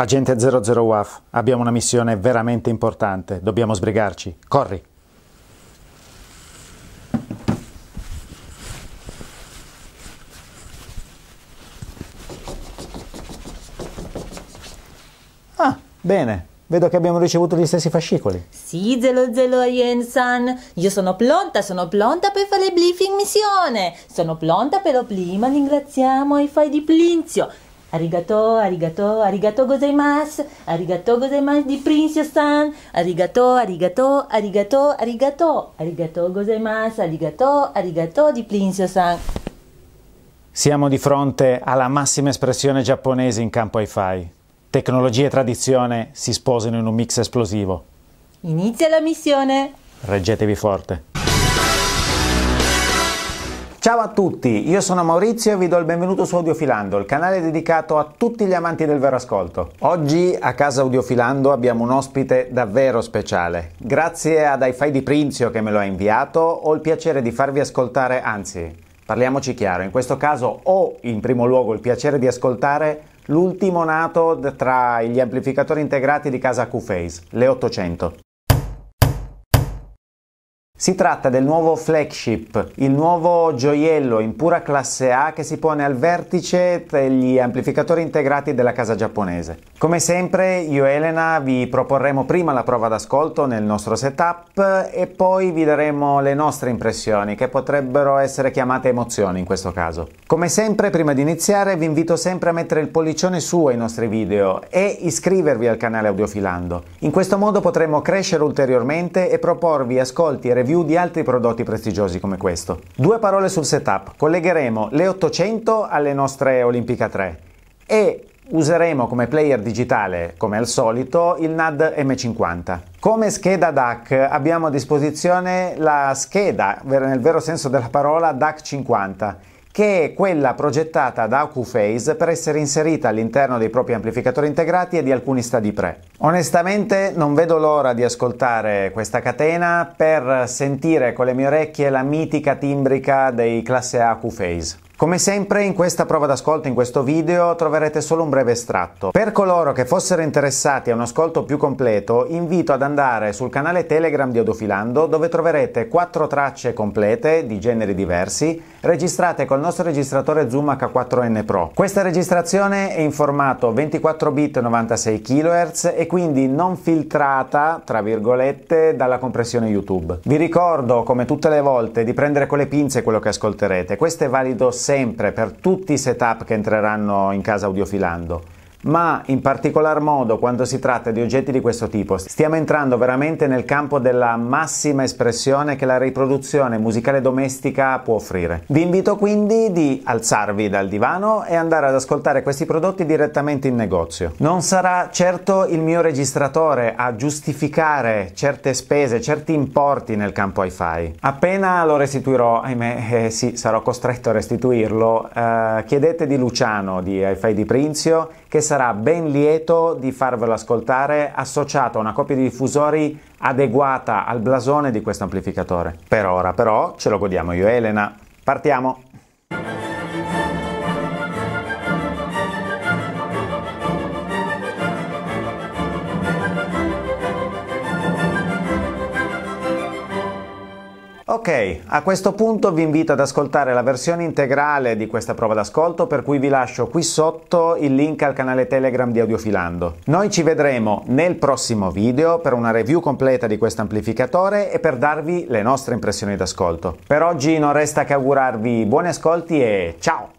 Agente 00 WAF, abbiamo una missione veramente importante, dobbiamo sbrigarci. Corri! Ah, bene. Vedo che abbiamo ricevuto gli stessi fascicoli. Sì, 00 yen Io sono pronta, sono pronta per fare briefing missione. Sono pronta, però prima ringraziamo i fai di Plinzio. Arigato, arigato, arigato gozaimasu, arigato gozaimasu di Prince san arigato, arigato, arigato, arigato, arigato gozaimasu, arigato, arigato di Prince san Siamo di fronte alla massima espressione giapponese in campo hi-fi. Tecnologia e tradizione si sposano in un mix esplosivo. Inizia la missione! Reggetevi forte! Ciao a tutti, io sono Maurizio e vi do il benvenuto su Audiofilando, il canale dedicato a tutti gli amanti del vero ascolto. Oggi a casa Audiofilando abbiamo un ospite davvero speciale. Grazie ad iFi di Prinzio che me lo ha inviato, ho il piacere di farvi ascoltare, anzi, parliamoci chiaro, in questo caso ho in primo luogo il piacere di ascoltare l'ultimo nato tra gli amplificatori integrati di casa Q-Phase, le 800. Si tratta del nuovo flagship, il nuovo gioiello in pura classe A che si pone al vertice degli amplificatori integrati della casa giapponese. Come sempre io e Elena vi proporremo prima la prova d'ascolto nel nostro setup e poi vi daremo le nostre impressioni che potrebbero essere chiamate emozioni in questo caso. Come sempre prima di iniziare vi invito sempre a mettere il pollicione su ai nostri video e iscrivervi al canale Audiofilando. In questo modo potremo crescere ulteriormente e proporvi ascolti e revisioni review di altri prodotti prestigiosi come questo. Due parole sul setup. Collegheremo le 800 alle nostre Olimpica 3 e useremo come player digitale, come al solito, il NAD M50. Come scheda DAC abbiamo a disposizione la scheda, nel vero senso della parola, DAC 50 che è quella progettata da AcuPhase per essere inserita all'interno dei propri amplificatori integrati e di alcuni stadi pre. Onestamente non vedo l'ora di ascoltare questa catena per sentire con le mie orecchie la mitica timbrica dei classe AcuPhase. Come sempre in questa prova d'ascolto, in questo video, troverete solo un breve estratto. Per coloro che fossero interessati a un ascolto più completo, invito ad andare sul canale Telegram di Odofilando dove troverete quattro tracce complete di generi diversi registrate col nostro registratore Zoom H4n Pro. Questa registrazione è in formato 24 bit 96 kHz e quindi non filtrata, tra virgolette, dalla compressione YouTube. Vi ricordo, come tutte le volte, di prendere con le pinze quello che ascolterete. Questo è valido sempre per tutti i setup che entreranno in casa audiofilando ma in particolar modo quando si tratta di oggetti di questo tipo stiamo entrando veramente nel campo della massima espressione che la riproduzione musicale domestica può offrire. Vi invito quindi di alzarvi dal divano e andare ad ascoltare questi prodotti direttamente in negozio. Non sarà certo il mio registratore a giustificare certe spese, certi importi nel campo hi-fi. Appena lo restituirò, ahimè, eh sì, sarò costretto a restituirlo, eh, chiedete di Luciano di hi-fi di Prinzio che sarà ben lieto di farvelo ascoltare associato a una coppia di diffusori adeguata al blasone di questo amplificatore. Per ora però ce lo godiamo io e Elena. Partiamo! Ok, a questo punto vi invito ad ascoltare la versione integrale di questa prova d'ascolto, per cui vi lascio qui sotto il link al canale Telegram di Audiofilando. Noi ci vedremo nel prossimo video per una review completa di questo amplificatore e per darvi le nostre impressioni d'ascolto. Per oggi non resta che augurarvi buoni ascolti e ciao!